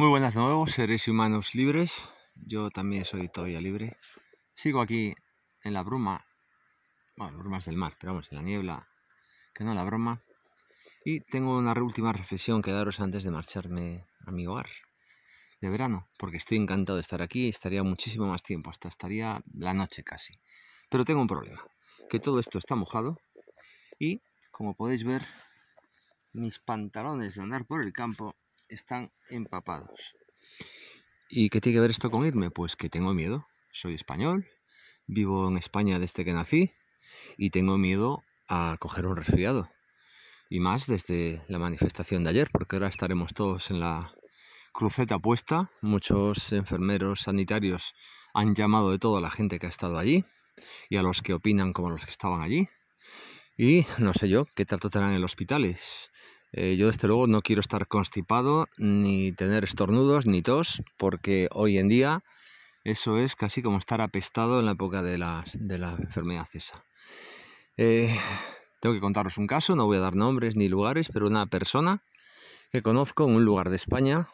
Muy buenas de nuevo, seres humanos libres. Yo también soy todavía libre. Sigo aquí en la bruma, bueno, brumas del mar, pero vamos, en la niebla, que no la broma. Y tengo una última reflexión que daros antes de marcharme a mi hogar de verano, porque estoy encantado de estar aquí, estaría muchísimo más tiempo, hasta estaría la noche casi. Pero tengo un problema, que todo esto está mojado y, como podéis ver, mis pantalones de andar por el campo están empapados. ¿Y qué tiene que ver esto con irme? Pues que tengo miedo. Soy español, vivo en España desde que nací y tengo miedo a coger un resfriado. Y más desde la manifestación de ayer, porque ahora estaremos todos en la cruceta puesta. Muchos enfermeros sanitarios han llamado de toda la gente que ha estado allí y a los que opinan como los que estaban allí. Y no sé yo qué trato tendrán en los hospitales. Eh, yo desde luego no quiero estar constipado, ni tener estornudos, ni tos, porque hoy en día eso es casi como estar apestado en la época de, la enfermedad esa. Eh, tengo que contaros un caso, no voy a dar nombres ni lugares, pero una persona que conozco en un lugar de España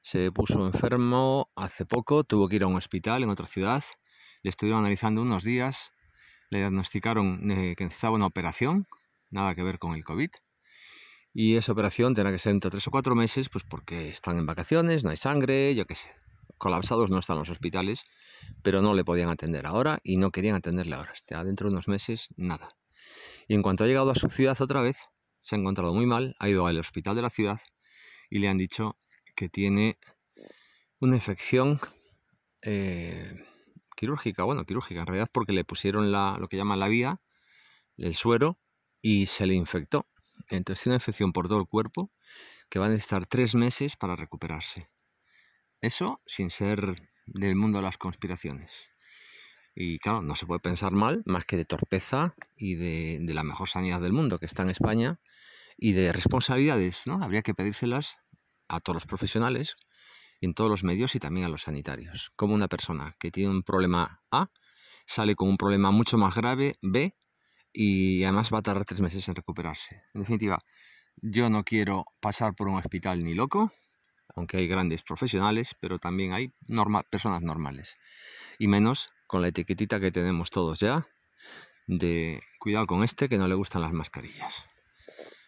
se puso enfermo hace poco, tuvo que ir a un hospital en otra ciudad, le estuvieron analizando unos días, le diagnosticaron eh, que necesitaba una operación, nada que ver con el COVID y esa operación tendrá que ser entre tres o cuatro meses, pues porque están en vacaciones, no hay sangre, yo qué sé. Colapsados no están los hospitales, pero no le podían atender ahora y no querían atenderle ahora. Está dentro de unos meses, nada. Y en cuanto ha llegado a su ciudad otra vez, se ha encontrado muy mal, ha ido al hospital de la ciudad y le han dicho que tiene una infección eh, quirúrgica, bueno, quirúrgica en realidad porque le pusieron lo que llaman la vía, el suero, y se le infectó. Entonces tiene una infección por todo el cuerpo que va a necesitar tres meses para recuperarse. Eso sin ser del mundo de las conspiraciones. Y claro, no se puede pensar mal más que de torpeza y de, la mejor sanidad del mundo que está en España y de responsabilidades, ¿no? Habría que pedírselas a todos los profesionales, en todos los medios y también a los sanitarios. Como una persona que tiene un problema A sale con un problema mucho más grave B y además va a tardar tres meses en recuperarse. En definitiva, yo no quiero pasar por un hospital ni loco, aunque hay grandes profesionales, pero también hay personas normales. Y menos con la etiquetita que tenemos todos ya de cuidado con este que no le gustan las mascarillas.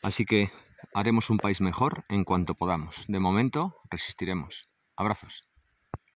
Así que haremos un país mejor en cuanto podamos. De momento, resistiremos. Abrazos.